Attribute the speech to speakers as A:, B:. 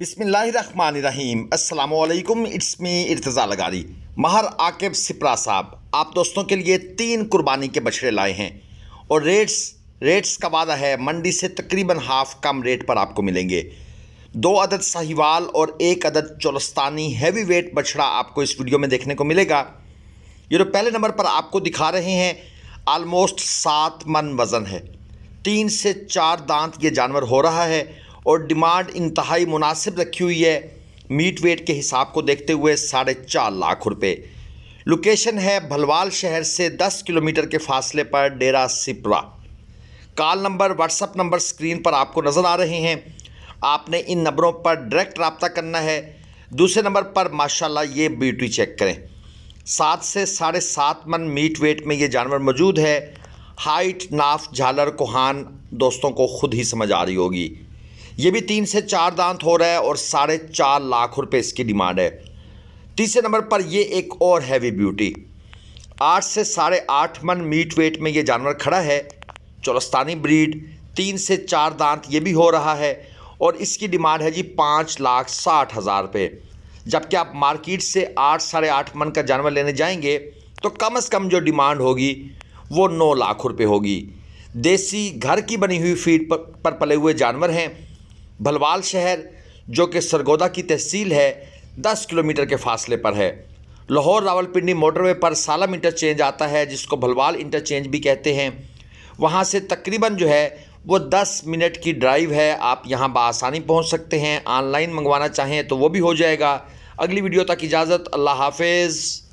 A: बिसमीम अल्लाम it's me Irtaza Lagari Mahar Aqib Sipra साहब आप दोस्तों के लिए तीन कुर्बानी के बछड़े लाए हैं और रेट्स रेट्स का वादा है मंडी से तकरीबन हाफ कम रेट पर आपको मिलेंगे दो अदद साहिवाल और एक अदद चौलस्तानी हैवी वेट बछड़ा आपको इस वीडियो में देखने को मिलेगा ये जो पहले नंबर पर आपको दिखा रहे हैं आलमोस्ट सात मन वज़न है तीन से चार दांत ये जानवर हो रहा है और डिमांड इंतहाई मुनासिब रखी हुई है मीट वेट के हिसाब को देखते हुए साढ़े चार लाख रुपये लोकेशन है भलवाल शहर से 10 किलोमीटर के फासले पर Dera Sipra call number WhatsApp number screen पर आपको नज़र आ रहे हैं आपने इन नंबरों पर डायरेक्ट रबता करना है दूसरे नंबर पर माशाल्लाह ये ब्यूटी चेक करें सात से साढ़े सात मन मीट वेट में ये जानवर मौजूद है हाइट नाफ झालर कोहान दोस्तों को खुद ही समझ आ रही होगी ये भी तीन से चार दांत हो रहा है और साढ़े चार लाख रुपए इसकी डिमांड है तीसरे नंबर पर ये एक और हैवी ब्यूटी आठ से साढ़े आठ मन मीट वेट में ये जानवर खड़ा है चौरस्तानी ब्रीड तीन से चार दांत ये भी हो रहा है और इसकी डिमांड है जी पाँच लाख साठ हज़ार रुपये जबकि आप मार्केट से आठ साढ़े आठ मन का जानवर लेने जाएंगे तो कम से कम जो डिमांड होगी वो नौ लाख रुपये होगी देसी घर की बनी हुई फीड पर, पर पले हुए जानवर हैं भलवाल शहर जो कि सरगोदा की तहसील है 10 किलोमीटर के फासले पर है लाहौर रावलपिंडी मोटरवे पर सालम इंटरचेंज आता है जिसको भलवाल इंटरचेंज भी कहते हैं वहाँ से तकरीबन जो है वो 10 मिनट की ड्राइव है आप यहाँ बसानी पहुँच सकते हैं ऑनलाइन मंगवाना चाहें तो वो भी हो जाएगा अगली वीडियो तक इजाज़त अल्लाह हाफिज़